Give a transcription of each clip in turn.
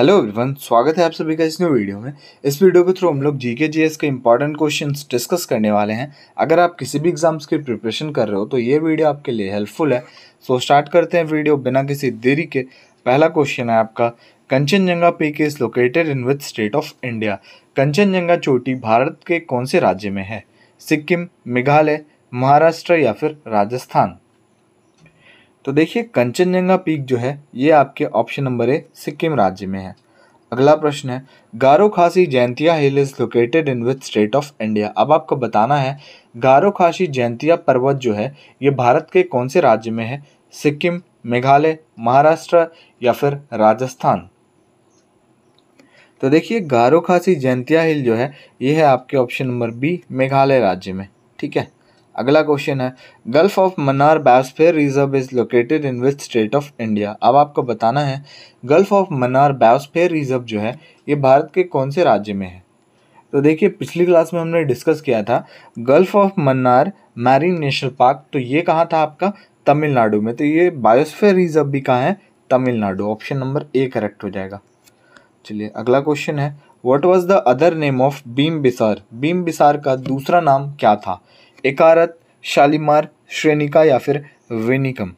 hello everyone स्वागत है आप सभी का इस न्यू वीडियो में इस वीडियो के थ्रू हम लोग जीके जीएस के इंपॉर्टेंट क्वेश्चंस डिस्कस करने वाले हैं अगर आप किसी भी एग्जाम्स की प्रिपरेशन कर रहे हो तो ये वीडियो आपके लिए हेल्पफुल है सो so, स्टार्ट करते हैं वीडियो बिना किसी देरी के पहला क्वेश्चन है आपका Kanchenjunga peak is located in with state of India Kanchenjunga चोटी भारत के कौन से राज्य में है सिक्किम मेघालय महाराष्ट्र या फिर राजस्थान तो देखिए कंचनजंगा पीक जो है ये आपके ऑप्शन नंबर ए सिक्किम राज्य में है अगला प्रश्न है Garo Khasi Jaintia hill is located in with state of India अब आपको बताना है गारो खासी जयंतिया पर्वत जो है ये भारत के कौन से राज्य में है सिक्किम मेघालय महाराष्ट्र या फिर राजस्थान तो देखिए गारो खासी जयंतिया हिल जो है ये है आपके ऑप्शन नंबर बी मेघालय राज्य में ठीक है अगला क्वेश्चन है gulf of Mannar biosphere reserve is located in which state of India अब आपको बताना है gulf of Mannar biosphere reserve जो है ये भारत के कौन से राज्य में है तो देखिए पिछली क्लास में हमने डिस्कस किया था gulf of Mannar marine national park तो ये कहाँ था आपका तमिलनाडु में तो ये बायोस्फेयर रिजर्व भी कहाँ है Tamil Nadu option number A correct हो जाएगा चलिए अगला क्वेश्चन है what was the other name of Bimbisara Bhim बिसार का दूसरा नाम क्या था इकारत शालीमार श्रेणिका या फिर वेनिकम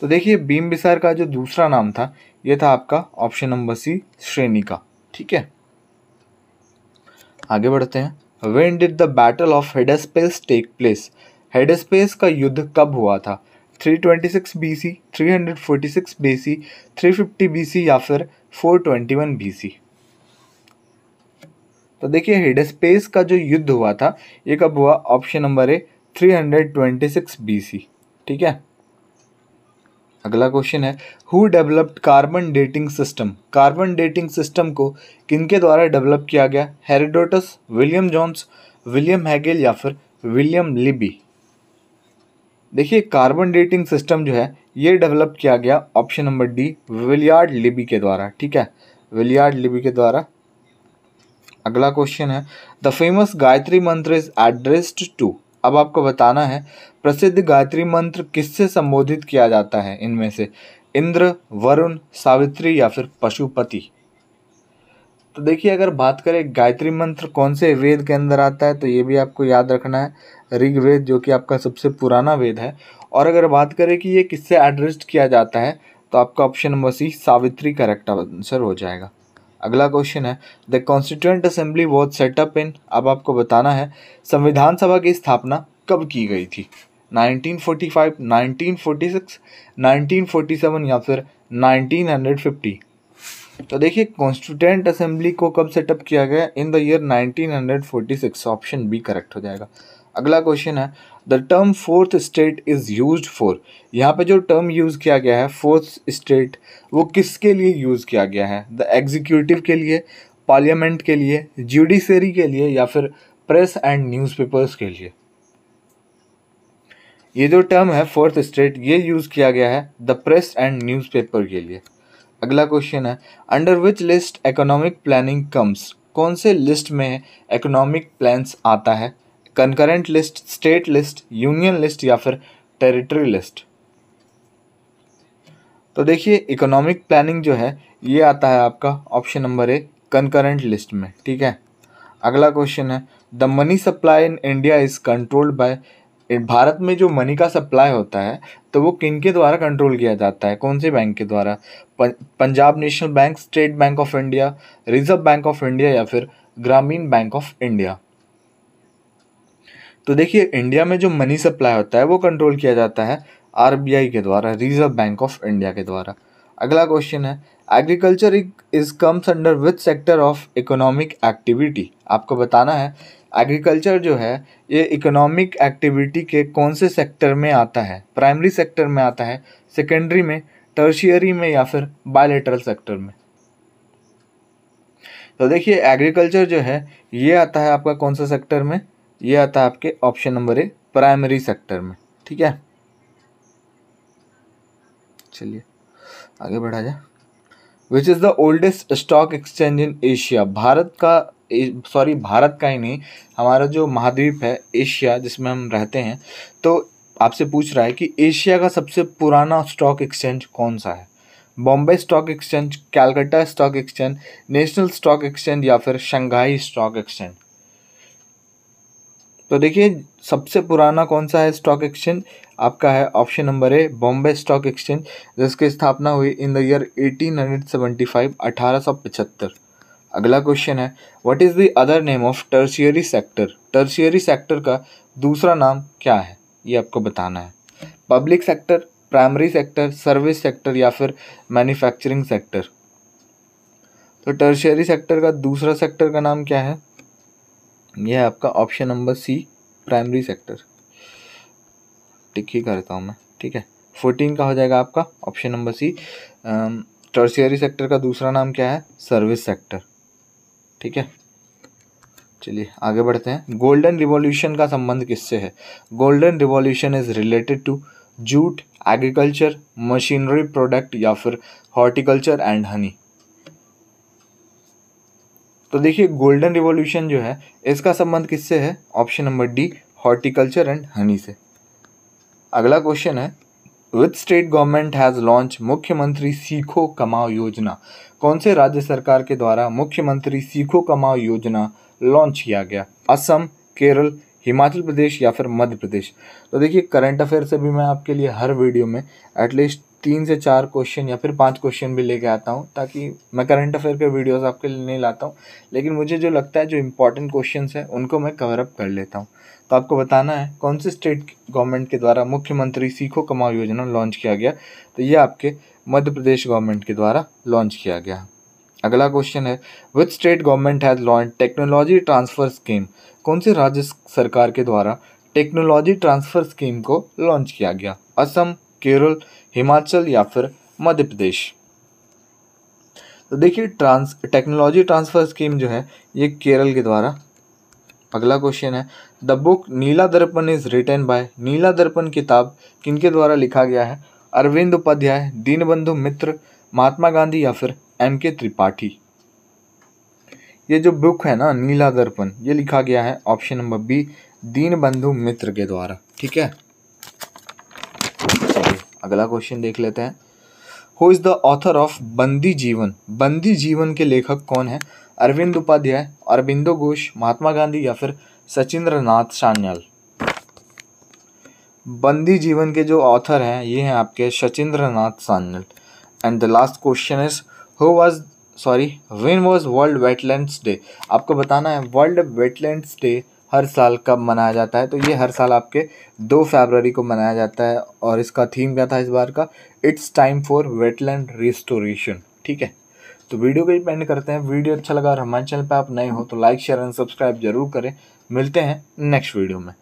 तो देखिए बीम बिसार का जो दूसरा नाम था ये था आपका ऑप्शन नंबर सी श्रेणिका ठीक है आगे बढ़ते हैं when did the battle of Hydaspes take place Hydaspes का युद्ध कब हुआ था 326 बीसी 346 बीसी 350 बीसी या फिर 421 बीसी तो देखिए हेडस्पेस का जो युद्ध हुआ था ये कब हुआ ऑप्शन नंबर ए 326 बीसी ठीक है अगला क्वेश्चन है who developed carbon dating system carbon dating system को किनके द्वारा डेवलप किया गया Herodotus William Jones William Hegel या फिर विलियम लिबी देखिए कार्बन डेटिंग सिस्टम जो है ये डेवलप किया गया option number D Willard Libby के द्वारा ठीक है विलियार्ड लिबी के द्वारा अगला क्वेश्चन है द फेमस गायत्री मंत्र इज एड्रेस्ड टू अब आपको बताना है प्रसिद्ध गायत्री मंत्र किससे संबोधित किया जाता है इनमें से इंद्र वरुण सावित्री या फिर पशुपति तो देखिए अगर बात करें गायत्री मंत्र कौन से वेद के अंदर आता है तो ये भी आपको याद रखना है ऋग्वेद जो कि आपका सबसे पुराना वेद है और अगर बात करें कि ये किससे एड्रेस्ड किया जाता है तो आपका option number C Savitri correct answer हो जाएगा अगला क्वेश्चन है the constituent assembly was set up in अब आपको बताना है संविधान सभा की स्थापना कब की गई थी 1945, 1946, 1947 या फिर 1950 तो देखिए कॉन्स्टिट्यूंट असेंबली को कब सेटअप किया गया in the year 1946 option B correct हो जाएगा अगला क्वेश्चन है the term fourth state is use for यहाँ पे जो टर्म यूज़ किया गया है फोर्थ स्टेट वो किसके लिए यूज़ किया गया है द एग्जीक्यूटिव के लिए पार्लियामेंट के लिए जुडिशरी के लिए या फिर प्रेस एंड न्यूज़पेपर्स के लिए ये जो टर्म है फोर्थ स्टेट ये यूज़ किया गया है द प्रेस एंड न्यूज़पेपर के लिए अगला क्वेश्चन है under which list economic planning comes कौन से लिस्ट में इकोनॉमिक प्लान्स आता है concurrent list state list union list या फिर टेरिटरी लिस्ट तो देखिए इकोनॉमिक प्लानिंग जो है ये आता है आपका option number A concurrent list में ठीक है अगला क्वेश्चन है the money supply in India is controlled by Bharat में जो मनी का सप्लाई होता है तो वो किन के द्वारा कंट्रोल किया जाता है कौन से बैंक के द्वारा Punjab national bank state bank of India reserve bank of India या फिर ग्रामीण बैंक ऑफ इंडिया तो देखिए इंडिया में जो मनी सप्लाई होता है वो कंट्रोल किया जाता है आरबीआई के द्वारा रिजर्व बैंक ऑफ इंडिया के द्वारा अगला क्वेश्चन है agriculture is comes under which sector of economic activity आपको बताना है एग्रीकल्चर जो है ये इकोनॉमिक एक्टिविटी के कौन से सेक्टर में आता है प्राइमरी सेक्टर में आता है सेकेंडरी में टर्शियरी में या फिर बायोलेटरल सेक्टर में तो देखिए एग्रीकल्चर जो है ये आता है आपका कौन सा सेक्टर में ये आता है आपके option number A primary sector में ठीक है चलिए आगे बढ़ा जाए which is the oldest stock exchange in Asia Bharat का सॉरी भारत का ही नहीं हमारा जो महाद्वीप है एशिया जिसमें हम रहते हैं तो आपसे पूछ रहा है कि एशिया का सबसे पुराना स्टॉक एक्सचेंज कौन सा है Bombay stock exchange Calcutta stock exchange national stock exchange या फिर शंघाई स्टॉक एक्सचेंज तो देखिए सबसे पुराना कौन सा है स्टॉक एक्सचेंज आपका है ऑप्शन नंबर है बॉम्बे स्टॉक एक्सचेंज जिसकी स्थापना हुई इन द ईयर 1875 1875 अगला क्वेश्चन है what is the other name of tertiary sector tertiary sector का दूसरा नाम क्या है ये आपको बताना है public sector primary sector service sector या फिर मैन्युफैक्चरिंग सेक्टर तो टर्शियरी सेक्टर का दूसरा सेक्टर का नाम क्या है यह है आपका option number C primary sector tick ही करता हूँ मैं ठीक है फोर्टीन का हो जाएगा आपका option number C tertiary sector का दूसरा नाम क्या है सर्विस सेक्टर ठीक है चलिए आगे बढ़ते हैं गोल्डन रिवॉल्यूशन का संबंध किससे है golden revolution is related to jute agriculture machinery product या फिर हॉर्टिकल्चर एंड हनी तो देखिए गोल्डन रिवॉल्यूशन जो है इसका संबंध किससे है option number D horticulture and honey से अगला क्वेश्चन है with state government has launch Mukhyamantri Seekho कमाओ योजना कौन से राज्य सरकार के द्वारा मुख्यमंत्री सीखो कमाओ योजना लॉन्च किया गया असम केरल हिमाचल प्रदेश या फिर मध्य प्रदेश तो देखिए करंट अफेयर से भी मैं आपके लिए हर वीडियो में एटलीस्ट तीन से चार क्वेश्चन या फिर पांच क्वेश्चन भी लेके आता हूँ ताकि मैं करंट अफेयर के वीडियोस आपके लिए नहीं लाता हूँ लेकिन मुझे जो लगता है जो इंपॉर्टेंट क्वेश्चन है उनको मैं कवरअप कर लेता हूँ तो आपको बताना है कौन से स्टेट गवर्नमेंट के द्वारा मुख्यमंत्री सीखो कमाओ योजना लॉन्च किया गया तो ये आपके मध्य प्रदेश गवर्नमेंट के द्वारा लॉन्च किया गया अगला क्वेश्चन है with state government has launch technology transfer scheme कौन से राज्य सरकार के द्वारा टेक्नोलॉजी ट्रांसफ़र स्कीम को लॉन्च किया गया असम केरल हिमाचल या फिर मध्य प्रदेश तो देखिए ट्रांस टेक्नोलॉजी ट्रांसफ़र स्कीम जो है ये केरल के द्वारा अगला क्वेश्चन है द बुक नीला दर्पण इज रिटर्न बाय नीला दर्पण किताब किनके द्वारा लिखा गया है अरविंद उपाध्याय दीनबंधु मित्र महात्मा गांधी या फिर एम के त्रिपाठी ये जो बुक है ना नीला दर्पण ये लिखा गया है option number B Dinabandhu Mitra के द्वारा ठीक है चलिए अगला क्वेश्चन देख लेते हैं who is the author of Bandi Jeevan बंदी जीवन के लेखक कौन है अरविंद उपाध्याय अरविंदो घोष महात्मा गांधी या फिर सचिंद्र नाथ सान्याल बंदी जीवन के जो ऑथर हैं ये हैं आपके Sachindra Nath Sanyal and the last question is who was sorry when was world wetlands day आपको बताना है वर्ल्ड वेटलैंड्स डे हर साल कब मनाया जाता है तो ये हर साल आपके दो फरवरी को मनाया जाता है और इसका थीम क्या था इस बार का it's time for wetland restoration ठीक है तो वीडियो को डिपेंड करते हैं वीडियो अच्छा लगा और हमारे चैनल पर आप नए हो तो लाइक शेयर एंड सब्सक्राइब जरूर करें मिलते हैं नेक्स्ट वीडियो में